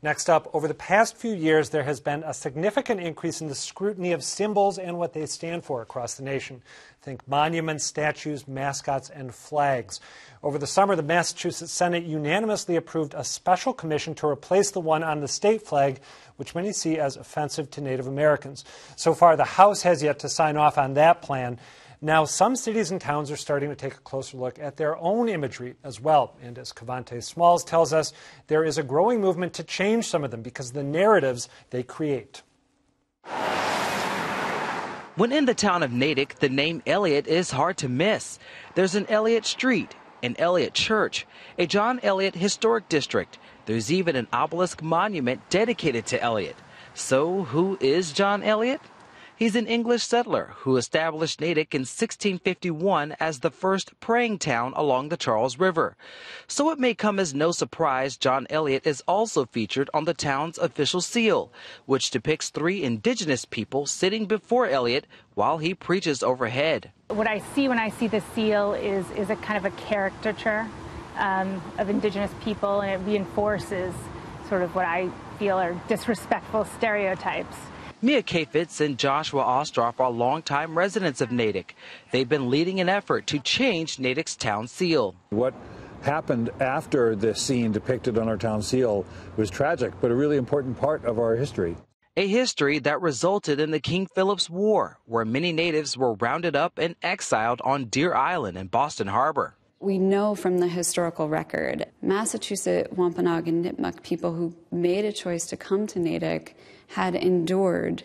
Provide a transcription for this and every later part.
Next up, over the past few years, there has been a significant increase in the scrutiny of symbols and what they stand for across the nation. Think monuments, statues, mascots, and flags. Over the summer, the Massachusetts Senate unanimously approved a special commission to replace the one on the state flag, which many see as offensive to Native Americans. So far, the House has yet to sign off on that plan. Now, some cities and towns are starting to take a closer look at their own imagery as well. And as Cavante Smalls tells us, there is a growing movement to change some of them because of the narratives they create. When in the town of Natick, the name Elliott is hard to miss. There's an Elliott Street, an Elliott Church, a John Elliott Historic District. There's even an obelisk monument dedicated to Elliott. So, who is John Elliott? He's an English settler who established Natick in 1651 as the first praying town along the Charles River. So it may come as no surprise John Eliot is also featured on the town's official seal, which depicts three indigenous people sitting before Eliot while he preaches overhead. What I see when I see the seal is, is a kind of a caricature um, of indigenous people, and it reinforces sort of what I feel are disrespectful stereotypes Mia Kafitz and Joshua Ostroff are longtime residents of Natick. They've been leading an effort to change Natick's town seal. What happened after the scene depicted on our town seal was tragic, but a really important part of our history. A history that resulted in the King Philip's War, where many natives were rounded up and exiled on Deer Island in Boston Harbor. We know from the historical record, Massachusetts Wampanoag and Nipmuc people who made a choice to come to Natick had endured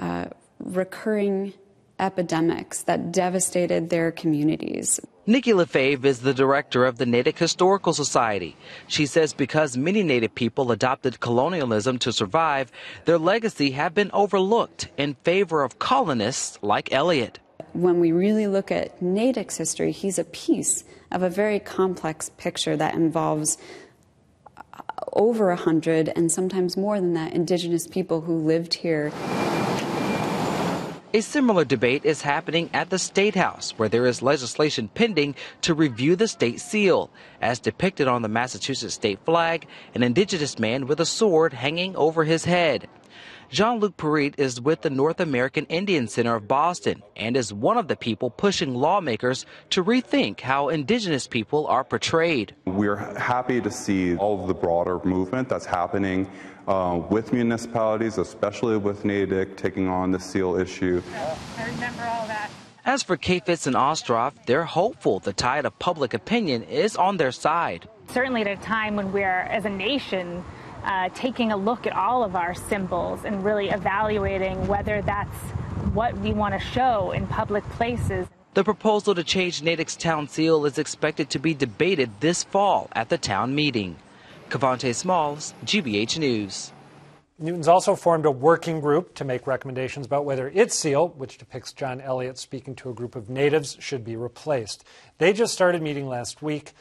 uh, recurring epidemics that devastated their communities. Nikki LaFave is the director of the Natick Historical Society. She says because many Native people adopted colonialism to survive, their legacy have been overlooked in favor of colonists like Elliot. When we really look at Natick's history, he's a piece of a very complex picture that involves over a hundred and sometimes more than that indigenous people who lived here. A similar debate is happening at the State House, where there is legislation pending to review the state seal. As depicted on the Massachusetts state flag, an indigenous man with a sword hanging over his head. Jean Luc Parit is with the North American Indian Center of Boston and is one of the people pushing lawmakers to rethink how indigenous people are portrayed. We're happy to see all of the broader movement that's happening uh, with municipalities, especially with Natick, taking on the seal issue. I remember all that. As for Fitz and Ostroff, they're hopeful the tide of public opinion is on their side. Certainly at a time when we're, as a nation, uh, taking a look at all of our symbols and really evaluating whether that's what we want to show in public places. The proposal to change Natick's town seal is expected to be debated this fall at the town meeting. Cavante Smalls, GBH News. Newton's also formed a working group to make recommendations about whether its seal, which depicts John Elliott speaking to a group of natives, should be replaced. They just started meeting last week.